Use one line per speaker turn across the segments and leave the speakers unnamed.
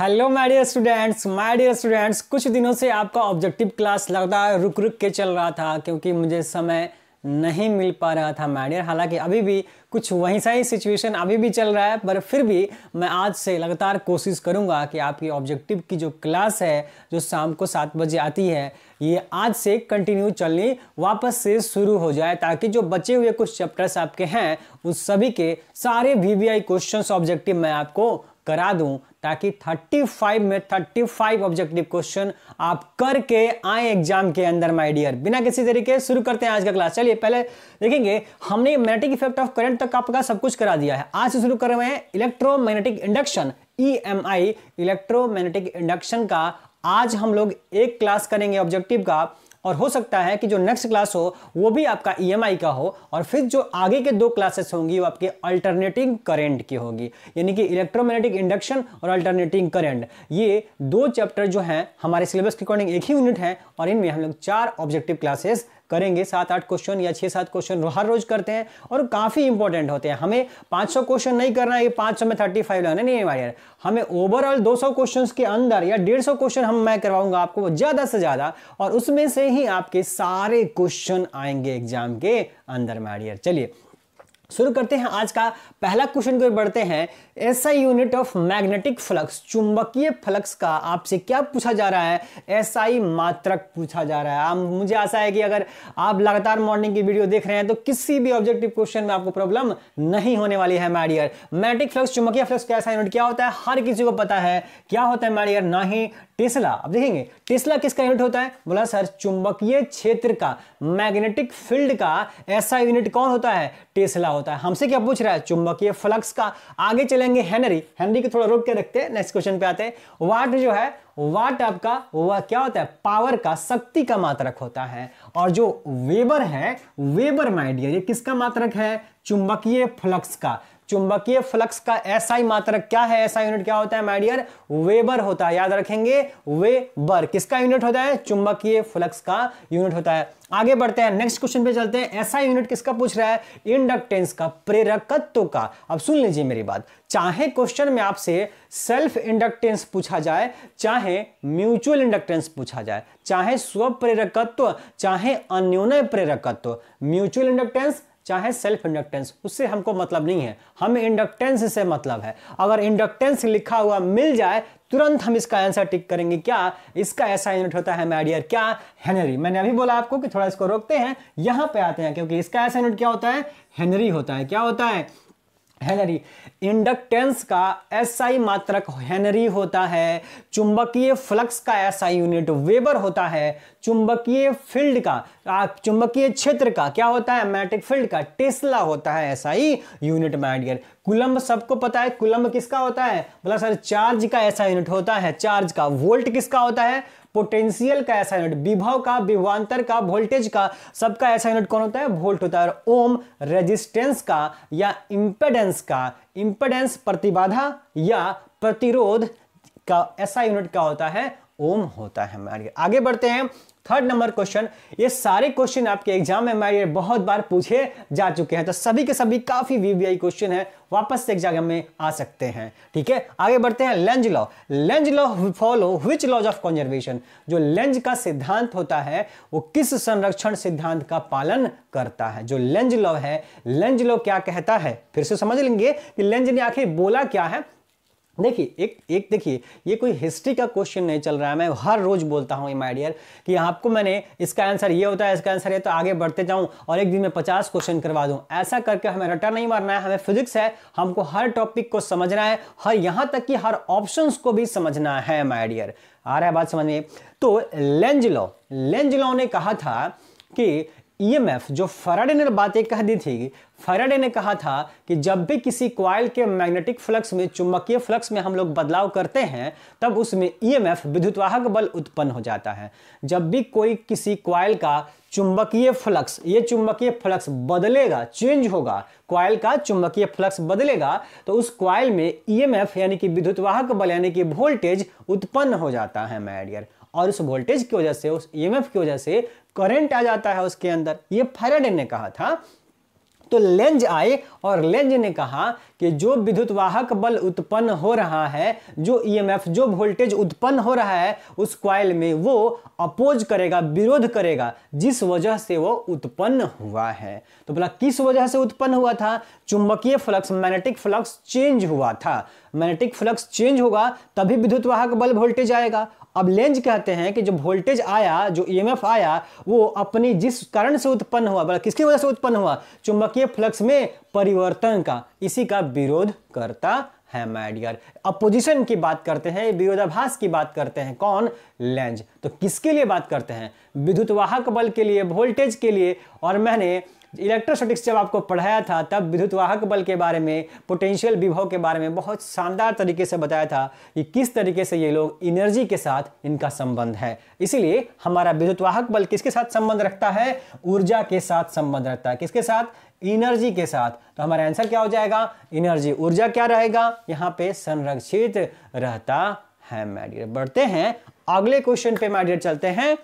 hello my dear students my dear students कुछ दिनों से आपका ऑब्जेक्टिव क्लास लगातार रुक रुक के चल रहा था क्योंकि मुझे समय नहीं मिल पा रहा था डियर हालांकि अभी भी कुछ वहीं सा ही सिचुएशन अभी भी चल रहा है पर फिर भी मैं आज से लगातार कोशिश करूंगा कि आपकी ऑब्जेक्टिव की जो क्लास है जो शाम को सात बजे आती है ये आज से कंटिन्यू चलनी वापस से शुरू हो जाए ताकि जो बचे हुए कुछ चैप्टर्स आपके हैं उस सभी के सारे V V I question objective मैं आपको करा दूं ताकि 35 में 35 ऑब्जेक्टिव क्वेश्चन आप करके आए एग्जाम के अंदर माय डियर बिना किसी तरीके शुरू करते हैं आज का क्लास चलिए पहले देखेंगे हमने मैग्नेटिक इफेक्ट ऑफ करंट तक आपका सब कुछ करा दिया है आज से शुरू कर रहे हैं इलेक्ट्रोमैग्नेटिक इंडक्शन ई इलेक्ट्रोमैग्नेटिक इंडक्शन का आज हम लोग एक क्लास करेंगे ऑब्जेक्टिव का और हो सकता है कि जो नेक्स्ट क्लास हो वो भी आपका ई e का हो और फिर जो आगे के दो क्लासेस होंगी वो आपके अल्टरनेटिंग करेंट की होगी यानी कि इलेक्ट्रोमैग्नेटिक इंडक्शन और अल्टरनेटिंग करेंट ये दो चैप्टर जो हैं हमारे सिलेबस के अकॉर्डिंग एक ही यूनिट है और इनमें हम लोग चार ऑब्जेक्टिव क्लासेस करेंगे सात आठ क्वेश्चन या छह सात क्वेश्चन हर रोज करते हैं और काफ़ी इंपॉर्टेंट होते हैं हमें 500 क्वेश्चन नहीं करना है पांच सौ में थर्टी फाइव लाना नहीं हमारे यार हमें ओवरऑल 200 क्वेश्चंस के अंदर या डेढ़ सौ क्वेश्चन हम मैं करवाऊंगा आपको ज़्यादा से ज़्यादा और उसमें से ही आपके सारे क्वेश्चन आएंगे एग्जाम के अंदर मारियर चलिए शुरू करते हैं आज का पहला क्वेश्चन की ओर बढ़ते हैं ऐसा यूनिट ऑफ मैग्नेटिक फ्लक्स चुंबकीय फ्लक्स का आपसे क्या पूछा जा रहा है ऐसा एसआई मात्रक पूछा जा रहा है आप मुझे आशा है कि अगर आप लगातार मॉर्निंग की वीडियो देख रहे हैं तो किसी भी ऑब्जेक्टिव क्वेश्चन में आपको प्रॉब्लम नहीं होने वाली है मैडियर मैग्नेटिक फ्लक्स चुंबकीय फ्लक्स का ऐसा यूनिट क्या होता है हर किसी को पता है क्या होता है मैडियर ना ही टेस्ला अब देखेंगे टेस्ला किसका यूनिट होता है बोला सर चुंबकीय क्षेत्र का मैग्नेटिक फील्ड का ऐसा यूनिट कौन होता है टेस्ला होता है हमसे क्या पूछ रहा है चुंबकीय फ्लक्स का आगे चलेंगे हेनरी हेनरी को थोड़ा रोक के रखते हैं नेक्स्ट क्वेश्चन पे आते हैं वाट जो है वाट आपका वह क्या होता है पावर का शक्ति का मात्रक होता है और जो वेबर है वेबर माइडियर ये किसका मात्रक है चुंबकीय फ्लक्स का चुंबकीय फ्लक्स का एसआई मात्रक क्या है एसआई यूनिट क्या होता है माइडियर वेबर होता है याद रखेंगे वेबर किसका यूनिट होता है चुंबकीय फ्लक्स का यूनिट होता है आगे बढ़ते हैं नेक्स्ट क्वेश्चन पे चलते हैं ऐसा यूनिट किसका पूछ रहा है इंडक्टेंस का प्रेरकत्व का अब सुन लीजिए मेरी बात चाहे क्वेश्चन में आपसे सेल्फ इंडक्टेंस पूछा जाए चाहे म्यूचुअल इंडक्टेंस पूछा जाए चाहे स्व प्रेरकत्व चाहे अन्योनय प्रेरकत्व म्यूचुअल इंडक्टेंस चाहे सेल्फ इंडक्टेंस उससे हमको मतलब नहीं है हमें इंडक्टेंस से मतलब है अगर इंडक्टेंस लिखा हुआ मिल जाए तुरंत हम इसका आंसर टिक करेंगे क्या इसका ऐसा यूनिट होता है मैडियर क्या हेनरी मैंने अभी बोला आपको कि थोड़ा इसको रोकते हैं यहां पे आते हैं क्योंकि इसका ऐसा यूनिट क्या होता है हेनरी होता है क्या होता है हेनरी इंडक्टेंस का एसआई मात्रक हेनरी होता है चुंबकीय फ्लक्स का एसआई यूनिट वेबर होता है चुंबकीय फील्ड का चुंबकीय क्षेत्र का क्या होता है मैग्नेटिक फील्ड का टेस्ला होता है एसआई यूनिट मैडियर कुलम्ब सबको पता है कुलम्ब किसका होता है बोला सर चार्ज का ऐसा यूनिट होता है चार्ज का वोल्ट किसका होता है पोटेंशियल का ऐसा यूनिट विभव का विभवान्तर का वोल्टेज का सबका ऐसा यूनिट कौन होता है वोल्ट होता है और ओम रेजिस्टेंस का या इंपेडेंस का इंपेडेंस प्रतिबाधा या प्रतिरोध का ऐसा यूनिट क्या होता है ओम होता है आगे बढ़ते हैं थर्ड नंबर क्वेश्चन ये सारे क्वेश्चन आपके एग्जाम में हमारे बहुत बार पूछे जा चुके हैं तो सभी के सभी काफी वीवीआई क्वेश्चन है वापस से एग्जाम में आ सकते हैं ठीक है आगे बढ़ते हैं Lenz law Lenz law follow which laws of conservation जो लेंज का सिद्धांत होता है वो किस संरक्षण सिद्धांत का पालन करता है जो लेंज लॉ है लेंज लॉ क्या कहता है फिर से समझ लेंगे कि लेंज ने आखिर बोला क्या है देखिए एक एक देखिए ये कोई हिस्ट्री का क्वेश्चन नहीं चल रहा है मैं हर रोज बोलता हूँ माय डियर कि आपको मैंने इसका आंसर ये होता है इसका आंसर ये तो आगे बढ़ते जाऊँ और एक दिन में पचास क्वेश्चन करवा दूँ ऐसा करके हमें रटा नहीं मारना है हमें फिजिक्स है हमको हर टॉपिक को समझना है हर यहाँ तक कि हर ऑप्शन को भी समझना है माइडियर आ रहा है बात समझ में तो लेंज लॉ लेंज ने कहा था कि ईएमएफ e जो फराडे ने बातें कह दी थी फराडे ने कहा था कि जब भी किसी क्वाइल के मैग्नेटिक फ्लक्स में चुंबकीय फ्लक्स में हम लोग बदलाव करते हैं तब उसमें ईएमएफ e विद्युतवाहक बल उत्पन्न हो जाता है जब भी कोई किसी क्वाइल का चुंबकीय फ्लक्स ये चुंबकीय फ्लक्स बदलेगा चेंज होगा क्वाइल का चुंबकीय फ्लक्स बदलेगा तो उस क्वाइल में ईएमएफ e यानी कि विद्युतवाहक बल यानी कि वोल्टेज उत्पन्न हो जाता है मैडियर और उस वोल्टेज की वजह से उस ईएमएफ की वजह से करंट आ जाता है उसके अंदर ये फैराडे ने कहा था तो लेंज आए और लेंज ने कहा कि जो विद्युत वाहक बल उत्पन्न हो रहा है जो ईएमएफ जो वोल्टेज उत्पन्न हो रहा है उस क्वाइल में वो अपोज करेगा विरोध करेगा जिस वजह से वो उत्पन्न हुआ है तो बोला किस वजह से उत्पन्न हुआ था चुंबकीय फ्लक्स मैग्नेटिक फ्लक्स चेंज हुआ था मैग्नेटिक फ्लक्स चेंज होगा तभी विद्युत वाहक बल वोल्टेज आएगा अब लेंज कहते हैं कि जो वोल्टेज आया जो ईएमएफ आया वो अपनी जिस कारण से उत्पन्न हुआ बल्कि किसकी वजह से उत्पन्न हुआ चुंबकीय फ्लक्स में परिवर्तन का इसी का विरोध करता है माइडियर अपोजिशन की बात करते हैं विरोधाभास की बात करते हैं कौन लेंज तो किसके लिए बात करते हैं विद्युत वाहक बल के लिए वोल्टेज के लिए और मैंने इलेक्ट्रोस्टिक्स जब आपको पढ़ाया था तब विद्युत वाहक बल के बारे में पोटेंशियल विभव के बारे में बहुत शानदार तरीके से बताया था कि किस तरीके से ये लोग इनर्जी के साथ इनका संबंध है इसीलिए हमारा विद्युत वाहक बल किसके साथ संबंध रखता है ऊर्जा के साथ संबंध रखता है किसके साथ एनर्जी के साथ तो हमारा आंसर क्या हो जाएगा इनर्जी ऊर्जा क्या रहेगा यहाँ पे संरक्षित रहता है मैडियर बढ़ते हैं अगले क्वेश्चन पे मैडियर चलते हैं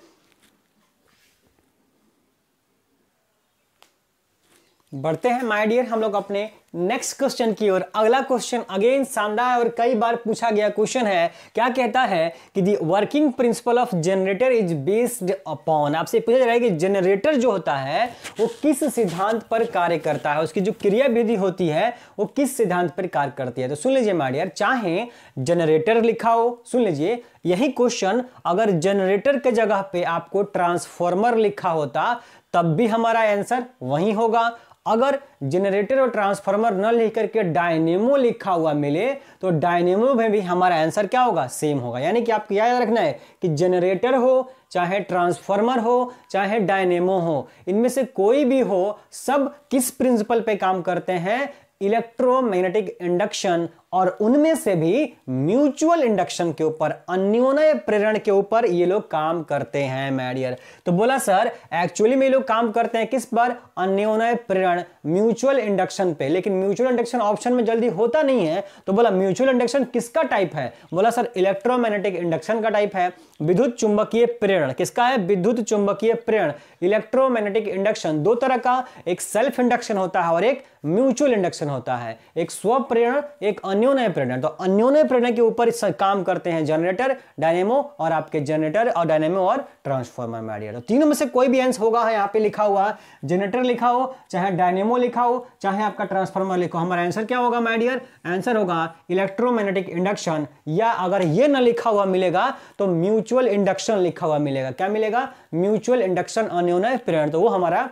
बढ़ते हैं माय डियर हम लोग अपने नेक्स्ट क्वेश्चन की ओर अगला क्वेश्चन अगेन शानदार और कई बार पूछा गया क्वेश्चन है क्या कहता है कि the working principle of generator is based upon आपसे पूछा जा रहा है कि जनरेटर जो होता है वो किस सिद्धांत पर कार्य करता है उसकी जो क्रियाविधि होती है वो किस सिद्धांत पर कार्य करती है तो सुन लीजिए माइडियर चाहे जनरेटर लिखा हो सुन लीजिए यही क्वेश्चन अगर जनरेटर के जगह पे आपको ट्रांसफॉर्मर लिखा होता तब भी हमारा आंसर वही होगा अगर जनरेटर और ट्रांसफार्मर न लिख करके डायनेमो लिखा हुआ मिले तो डायनेमो में भी हमारा आंसर क्या होगा सेम होगा यानी कि आपको याद रखना है कि जनरेटर हो चाहे ट्रांसफार्मर हो चाहे डायनेमो हो इनमें से कोई भी हो सब किस प्रिंसिपल पे काम करते हैं इलेक्ट्रोमैग्नेटिक इंडक्शन और उनमें से भी म्यूचुअल इंडक्शन के ऊपर अन्योनय प्रेरण के ऊपर ये लोग काम करते हैं मैडियर तो बोला सर एक्चुअली में ये लोग काम करते हैं किस पर अन्योनय प्रेरण म्यूचुअल इंडक्शन पे लेकिन म्यूचुअल इंडक्शन ऑप्शन में जल्दी होता नहीं है तो बोला म्यूचुअल इंडक्शन किसका टाइप है बोला सर इलेक्ट्रोमैग्नेटिक इंडक्शन का टाइप है विद्युत चुंबकीय प्रेरण किसका है विद्युत चुंबकीय प्रेरण इलेक्ट्रोमैग्नेटिक इंडक्शन दो तरह का एक सेल्फ इंडक्शन होता है और एक म्यूचुअल इंडक्शन होता है एक स्व प्रेरण एक अन्य अन्योनय प्रेरणा तो अन्योनय प्रेरणा के ऊपर काम करते हैं जनरेटर डायनेमो और आपके जनरेटर और डायनेमो और ट्रांसफॉर्मर मैडियर तो तीनों में से कोई भी आंसर होगा यहाँ पे लिखा हुआ जनरेटर लिखा हो चाहे डायनेमो लिखा हो चाहे आपका ट्रांसफॉर्मर लिखा हमारा आंसर क्या होगा मैडियर आंसर होगा इलेक्ट्रोमैग्नेटिक इंडक्शन या अगर ये ना लिखा हुआ मिलेगा तो म्यूचुअल इंडक्शन लिखा हुआ मिलेगा क्या मिलेगा म्यूचुअल इंडक्शन अन्योनय प्रेरण तो वो हमारा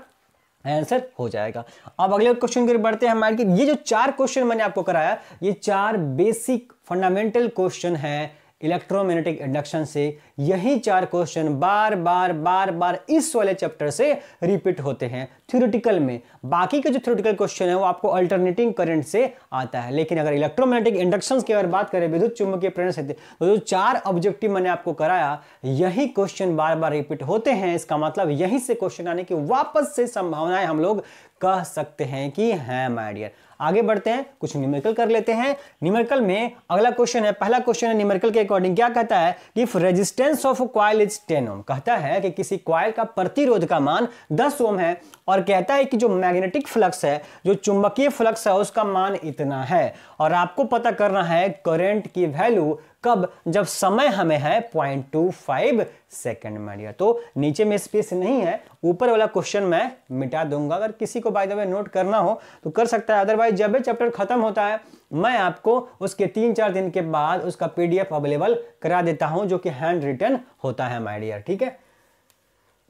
आंसर हो जाएगा अब अगले क्वेश्चन की बढ़ते हैं हमारे ये जो चार क्वेश्चन मैंने आपको कराया ये चार बेसिक फंडामेंटल क्वेश्चन है इलेक्ट्रोमैग्नेटिक इंडक्शन से यही चार क्वेश्चन बार बार बार बार इस वाले चैप्टर से रिपीट होते हैं थ्योरेटिकल में बाकी के जो थ्योरेटिकल क्वेश्चन है वो आपको अल्टरनेटिंग करंट से आता है लेकिन अगर इलेक्ट्रोमैग्नेटिक इंडक्शन की अगर बात करें विद्युत चुंबकीय प्रेरण से तो जो चार ऑब्जेक्टिव मैंने आपको कराया यही क्वेश्चन बार बार रिपीट होते हैं इसका मतलब यहीं से क्वेश्चन आने की वापस से संभावनाएं हम लोग कह सकते हैं कि हैं हाँ, माइडियर आगे बढ़ते हैं कुछ न्यूमेरिकल कर लेते हैं न्यूमेरिकल में अगला क्वेश्चन है पहला क्वेश्चन है न्यूमेरिकल के अकॉर्डिंग क्या कहता है कि if resistance of coil is ten ohm कहता है कि किसी क्वाइल का प्रतिरोध का मान दस ओम है और कहता है कि जो मैग्नेटिक फ्लक्स है जो चुंबकीय फ्लक्स है उसका मान इतना है और आपको पता करना है करेंट की वैल्यू कब जब समय हमें है पॉइंट टू फाइव सेकेंड में डियर तो नीचे में स्पेस नहीं है ऊपर वाला क्वेश्चन मैं मिटा दूंगा अगर किसी को बाय द वे नोट करना हो तो कर सकता है अदरवाइज जब चैप्टर खत्म होता है मैं आपको उसके तीन चार दिन के बाद उसका पीडीएफ अवेलेबल करा देता हूं जो कि हैंड रिटर्न होता है माई डियर ठीक है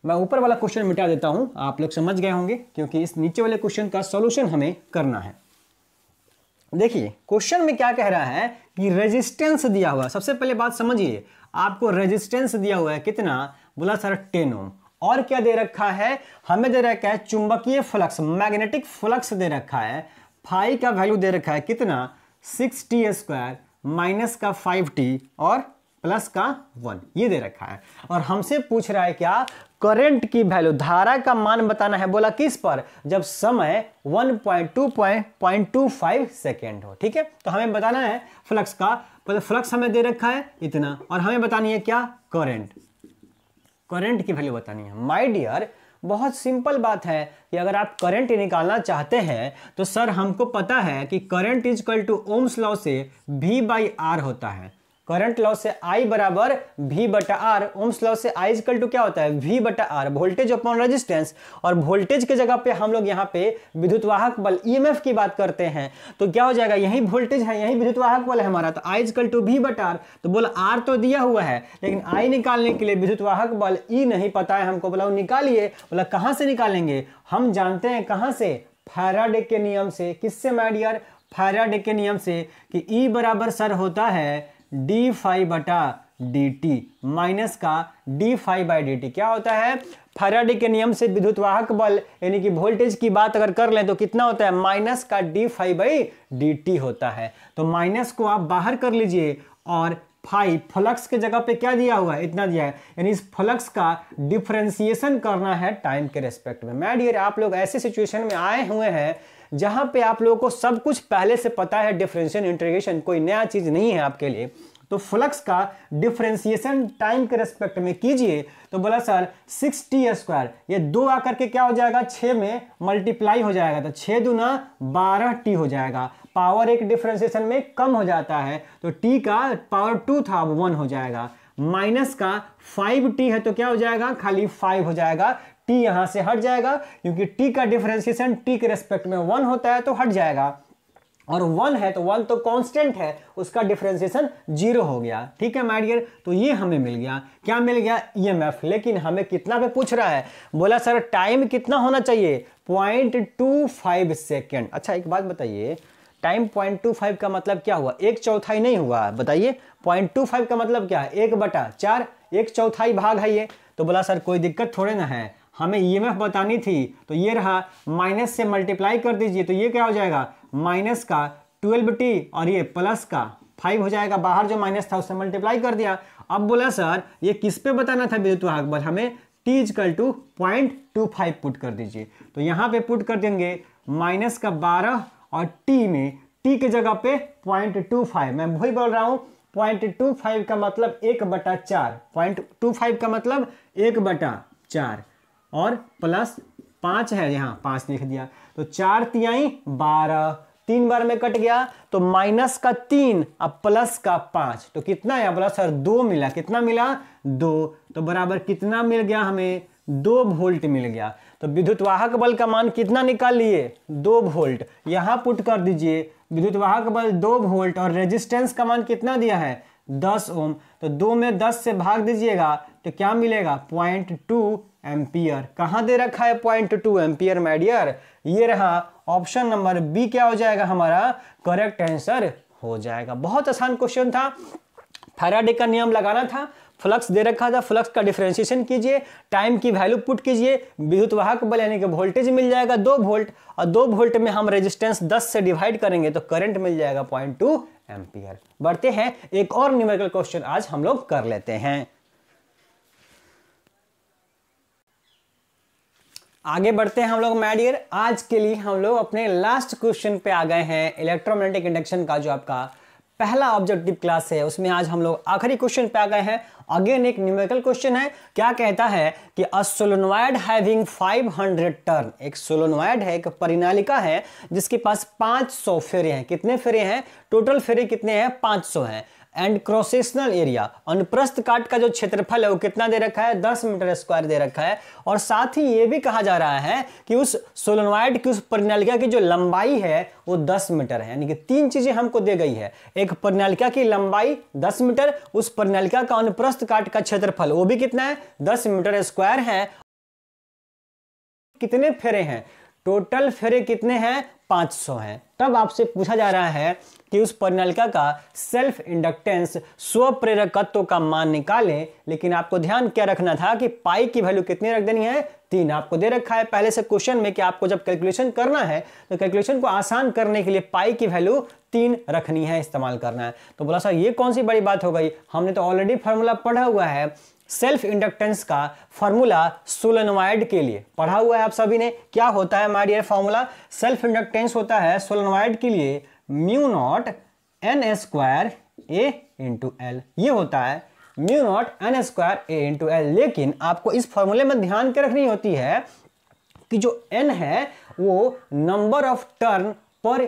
मैं ऊपर वाला क्वेश्चन मिटा देता हूं आप लोग समझ गए होंगे क्योंकि इस नीचे वाले क्वेश्चन का सोल्यूशन हमें करना है देखिए क्वेश्चन में क्या कह रहा है कि रेजिस्टेंस दिया हुआ सबसे पहले बात समझिए आपको रेजिस्टेंस दिया हुआ है कितना बोला सर टेन ओम और क्या दे रखा है हमें दे रखा है चुंबकीय फ्लक्स मैग्नेटिक फ्लक्स दे रखा है फाइव का वैल्यू दे रखा है कितना सिक्स टी स्क्वायर माइनस का फाइव टी और प्लस का वन ये दे रखा है और हमसे पूछ रहा है क्या करंट की वैल्यू धारा का मान बताना है बोला किस पर जब समय 1.2.25 सेकेंड हो ठीक है तो हमें बताना है फ्लक्स का मतलब फ्लक्स हमें दे रखा है इतना और हमें बतानी है क्या करंट करंट की वैल्यू बतानी है माय डियर बहुत सिंपल बात है कि अगर आप करंट निकालना चाहते हैं तो सर हमको पता है कि current is equal to ohm's law से वी बाई आर होता है करंट लॉ से I बराबर वी बटा आर ओम्स लॉ से I इजकल टू क्या होता है वी बटा आर वोल्टेज अपॉन रेजिस्टेंस और वोल्टेज के जगह पे हम लोग यहाँ पे विद्युत वाहक बल ईएमएफ e की बात करते हैं तो क्या हो जाएगा यही वोल्टेज है यही विद्युत वाहक बल है हमारा तो I इजकल टू वी बटा आर तो बोला आर तो दिया हुआ है लेकिन आई निकालने के लिए विद्युतवाहक बल ई e नहीं पता है हमको बोला निकालिए बोला कहाँ से निकालेंगे हम जानते हैं कहाँ से फैराडे के नियम से किससे माइडियर फैराडे के नियम से कि ई e बराबर सर होता है डी फाइव बटा डी टी माइनस का d phi by d t क्या होता है फैराडे के नियम से विद्युत वाहक बल यानी कि वोल्टेज की बात अगर कर लें तो कितना होता है माइनस का d phi by d t होता है तो माइनस को आप बाहर कर लीजिए और फाइव फ्लक्स के जगह पे क्या दिया हुआ है इतना दिया है यानी इस फ्लक्स का डिफ्रेंसिएशन करना है टाइम के रेस्पेक्ट में मैड ईयर आप लोग ऐसे सिचुएशन में आए हुए हैं जहां पे आप लोगों को सब कुछ पहले से पता है डिफरेंशियल इंटीग्रेशन कोई नया चीज़ नहीं है आपके लिए तो फ्लक्स का डिफ्रेंसिएशन टाइम के रेस्पेक्ट में कीजिए तो बोला सर सिक्स टी स्क्वायर ये दो आकर के क्या हो जाएगा छः में मल्टीप्लाई हो जाएगा तो छः दूना बारह टी हो जाएगा पावर एक डिफ्रेंसिएशन में कम हो जाता है तो टी का पावर टू था अब वन हो जाएगा माइनस का फाइव टी है तो क्या हो जाएगा खाली फाइव हो जाएगा टी यहाँ से हट जाएगा क्योंकि टी का डिफ्रेंसिएशन टी के रेस्पेक्ट में वन होता है तो हट जाएगा और वन है तो वन तो कांस्टेंट है उसका डिफ्रेंसिएशन जीरो हो गया ठीक है माइडियर तो ये हमें मिल गया क्या मिल गया ईएमएफ e लेकिन हमें कितना पे पूछ रहा है बोला सर टाइम कितना होना चाहिए पॉइंट टू फाइव सेकेंड अच्छा एक बात बताइए टाइम पॉइंट टू फाइव का मतलब क्या हुआ एक चौथाई नहीं हुआ बताइए पॉइंट टू फाइव का मतलब क्या है एक बटा चार एक चौथाई भाग है ये तो बोला सर कोई दिक्कत थोड़े ना है हमें ई e बतानी थी तो ये रहा माइनस से मल्टीप्लाई कर दीजिए तो ये क्या हो जाएगा माइनस का ट्वेल्व टी और ये प्लस का फाइव हो जाएगा बाहर जो माइनस था उससे मल्टीप्लाई कर दिया अब बोला सर ये किस पे बताना था विद्युत वाहक बल हमें t is equal to point two five put कर दीजिए तो यहाँ पे पुट कर देंगे माइनस का बारह और टी में टी के जगह पे पॉइंट टू फाइव मैं वही बोल रहा हूँ पॉइंट टू फाइव का मतलब एक बटा चार पॉइंट टू फाइव का मतलब एक बटा चार और प्लस पांच है यहां पांच लिख दिया तो चार तियाई बारह तीन बार में कट गया तो माइनस का तीन अब प्लस का पांच तो कितना है बोला सर दो मिला कितना मिला दो तो बराबर कितना मिल गया हमें दो वोल्ट मिल गया तो विद्युत वाहक बल का मान कितना निकाल लिए दो वोल्ट यहां पुट कर दीजिए विद्युत वाहक बल दो वोल्ट और रेजिस्टेंस का मान कितना दिया है दस ओम तो दो में दस से भाग दीजिएगा तो क्या मिलेगा पॉइंट टू एम्पियर कहाँ दे रखा है पॉइंट टू एम्पियर माइडियर ये रहा ऑप्शन नंबर बी क्या हो जाएगा हमारा करेक्ट आंसर हो जाएगा बहुत आसान क्वेश्चन था फैराडे का नियम लगाना था फ्लक्स दे रखा था फ्लक्स का डिफ्रेंशिएशन कीजिए टाइम की वैल्यू पुट कीजिए विद्युत वाहक बल यानी कि वोल्टेज मिल जाएगा दो वोल्ट और दो वोल्ट में हम रेजिस्टेंस 10 से डिवाइड करेंगे तो करंट मिल जाएगा पॉइंट टू एम्पियर बढ़ते हैं एक और न्यूमेरिकल क्वेश्चन आज हम लोग कर लेते हैं आगे बढ़ते हैं हम लोग मैडियर आज के लिए हम लोग अपने लास्ट क्वेश्चन पे आ गए हैं इलेक्ट्रोमैग्नेटिक इंडक्शन का जो आपका पहला ऑब्जेक्टिव क्लास है उसमें आज हम लोग आखिरी क्वेश्चन पे आ गए हैं अगेन एक न्यूमेरिकल क्वेश्चन है क्या कहता है कि अ सोलोनवाइड हैविंग 500 टर्न एक सोलोनवाइड है एक परिणालिका है जिसके पास 500 फेरे हैं कितने फेरे हैं टोटल फेरे कितने हैं 500 हैं एंड क्रोसेशनल एरिया अनुप्रस्थ काट का जो क्षेत्रफल है वो कितना दे रखा है दस मीटर स्क्वायर दे रखा है और साथ ही ये भी कहा जा रहा है कि उस सोलनवाइड की उस प्रणालिका की जो लंबाई है वो दस मीटर है यानी कि तीन चीजें हमको दे गई है एक प्रणालिका की लंबाई दस मीटर उस प्रणालिका का अनुप्रस्थ काट का क्षेत्रफल वो भी कितना है दस मीटर स्क्वायर है कितने फेरे हैं टोटल फेरे कितने हैं 500 हैं तब आपसे पूछा जा रहा है कि उस परिनलिका का सेल्फ इंडक्टेंस स्व प्रेरकत्व का मान निकालें लेकिन आपको ध्यान क्या रखना था कि पाई की वैल्यू कितनी रख देनी है तीन आपको दे रखा है पहले से क्वेश्चन में कि आपको जब कैलकुलेशन करना है तो कैलकुलेशन को आसान करने के लिए पाई की वैल्यू तीन रखनी है इस्तेमाल करना है तो बोला सर ये कौन सी बड़ी बात हो गई हमने तो ऑलरेडी फार्मूला पढ़ा हुआ है सेल्फ इंडक्टेंस का फॉर्मूला सोलनवाइड के लिए पढ़ा हुआ है आप सभी ने क्या होता है हमारी फॉर्मूला सेल्फ इंडक्टेंस होता है सोलनवाइड के लिए mu naught n square a into l ये होता है mu naught n square a into l लेकिन आपको इस फॉर्मूले में ध्यान के रखनी होती है कि जो एन है वो number of turn per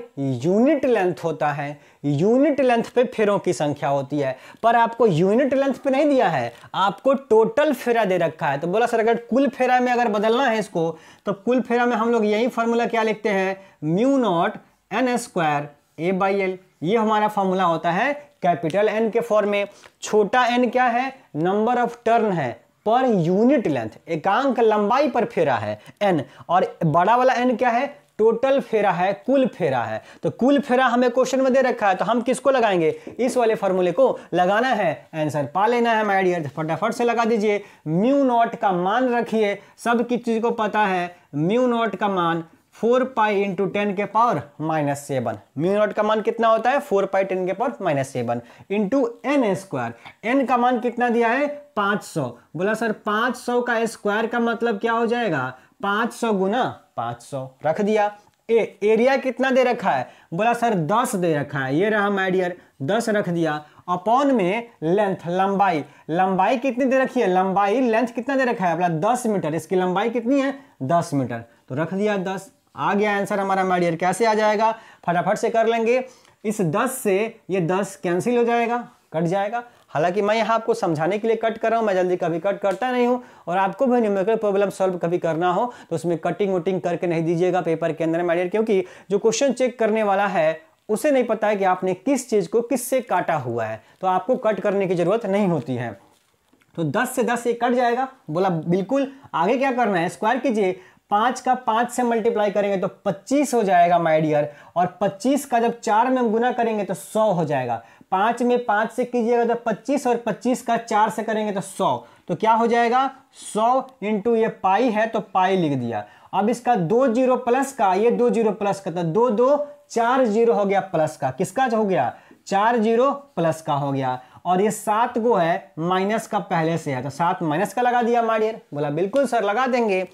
unit length होता है यूनिट लेंथ पे फेरों की संख्या होती है पर आपको यूनिट लेंथ पे नहीं दिया है आपको टोटल फेरा दे रखा है तो बोला सर अगर कुल फेरा में अगर बदलना है इसको तो कुल फेरा में हम लोग यही फार्मूला क्या लिखते हैं mu naught n square a by l ये हमारा फॉर्मूला होता है कैपिटल एन के फॉर्म में छोटा एन क्या है नंबर ऑफ टर्न है पर यूनिट लेंथ एकांक लंबाई पर फेरा है एन और बड़ा वाला एन क्या है टोटल फेरा है कुल फेरा है तो कुल फेरा हमें क्वेश्चन में दे रखा है तो हम किसको लगाएंगे इस वाले फॉर्मूले को लगाना है आंसर पा लेना है माय डियर तो फटाफट से लगा दीजिए म्यू नॉट का मान रखिए सब की चीज को पता है म्यू नॉट का मान फोर पाई इंटू टेन के power minus seven mu naught का मान कितना होता है फोर पाई टेन के power minus seven into n square n का मान कितना दिया है पाँच सौ बोला सर पाँच सौ का स्क्वायर का मतलब क्या हो जाएगा पाँच सौ गुना 500 रख दिया ए एरिया कितना दे रखा है बोला सर दस दे रखा है ये रहा माइडियर डियर दस रख दिया अपॉन में लेंथ लंबाई लंबाई कितनी दे रखी है लंबाई लेंथ कितना दे रखा है बोला दस मीटर इसकी लंबाई कितनी है दस मीटर तो रख दिया दस आ गया आंसर हमारा माइडियर कैसे आ जाएगा फटाफट से कर लेंगे इस दस से ये दस कैंसिल हो जाएगा कट जाएगा हालांकि मैं यहाँ आपको समझाने के लिए कट कर रहा हूँ मैं जल्दी कभी कट करता नहीं हूँ और आपको भी न्यूमेरिकल प्रॉब्लम सॉल्व कभी करना हो तो उसमें कटिंग वटिंग करके नहीं दीजिएगा पेपर के अंदर मैडियर क्योंकि जो क्वेश्चन चेक करने वाला है उसे नहीं पता है कि आपने किस चीज़ को किससे काटा हुआ है तो आपको कट करने की ज़रूरत नहीं होती है तो 10 से 10 ये कट जाएगा बोला बिल्कुल आगे क्या करना है स्क्वायर कीजिए पांच का पांच से मल्टीप्लाई करेंगे तो पच्चीस हो जाएगा माय डियर और पच्चीस का जब चार में गुना करेंगे तो सौ हो जाएगा पांच में पांच से कीजिएगा तो पच्चीस और पच्चीस का चार से करेंगे तो सौ तो क्या हो जाएगा सौ इंटू ये पाई है तो पाई लिख दिया अब इसका दो जीरो प्लस का ये दो जीरो प्लस का था तो दो दो चार जीरो हो गया प्लस का किसका हो गया चार जीरो प्लस का हो गया और ये सात गो है माइनस का पहले से है तो सात माइनस का लगा दिया माइडियर बोला बिल्कुल सर लगा देंगे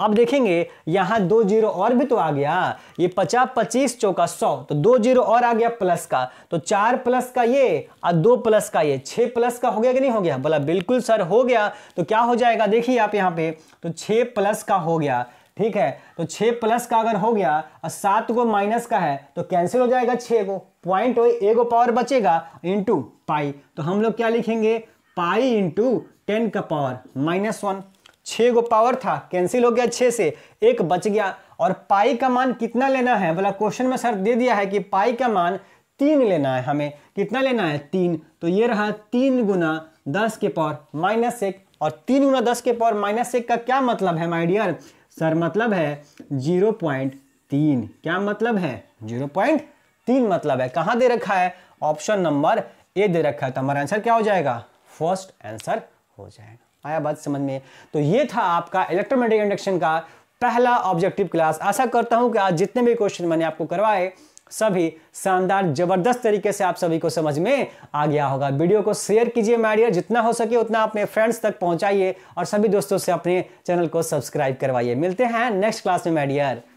अब देखेंगे यहाँ दो जीरो और भी तो आ गया ये पचास पच्चीस चौका सौ तो दो जीरो और आ गया प्लस का तो चार प्लस का ये और दो प्लस का ये छः प्लस का हो गया कि नहीं हो गया बोला बिल्कुल सर हो गया तो क्या हो जाएगा देखिए आप यहाँ पे तो छः प्लस का हो गया ठीक है तो छः प्लस का अगर हो गया और सात को माइनस का है तो कैंसिल हो जाएगा छः को पॉइंट ए एगो पावर बचेगा इंटू पाई तो हम लोग क्या लिखेंगे पाई इंटू टेन का पावर माइनस वन छः गो पावर था कैंसिल हो गया छः से एक बच गया और पाई का मान कितना लेना है बोला क्वेश्चन में सर दे दिया है कि पाई का मान तीन लेना है हमें कितना लेना है तीन तो ये रहा तीन गुना दस के पावर माइनस एक और तीन गुना दस के पावर माइनस एक का क्या मतलब है माइडियर सर मतलब है जीरो पॉइंट तीन क्या मतलब है जीरो पॉइंट तीन मतलब है कहाँ दे रखा है ऑप्शन नंबर ए दे रखा है तो हमारा आंसर क्या हो जाएगा फर्स्ट आंसर हो जाएगा आया बात समझ में तो ये था आपका इलेक्ट्रोमेटिक इंडक्शन का पहला ऑब्जेक्टिव क्लास आशा करता हूं कि आज जितने भी क्वेश्चन मैंने आपको करवाए सभी शानदार जबरदस्त तरीके से आप सभी को समझ में आ गया होगा वीडियो को शेयर कीजिए मैडियर जितना हो सके उतना अपने फ्रेंड्स तक पहुंचाइए और सभी दोस्तों से अपने चैनल को सब्सक्राइब करवाइए मिलते हैं नेक्स्ट क्लास में मैडियर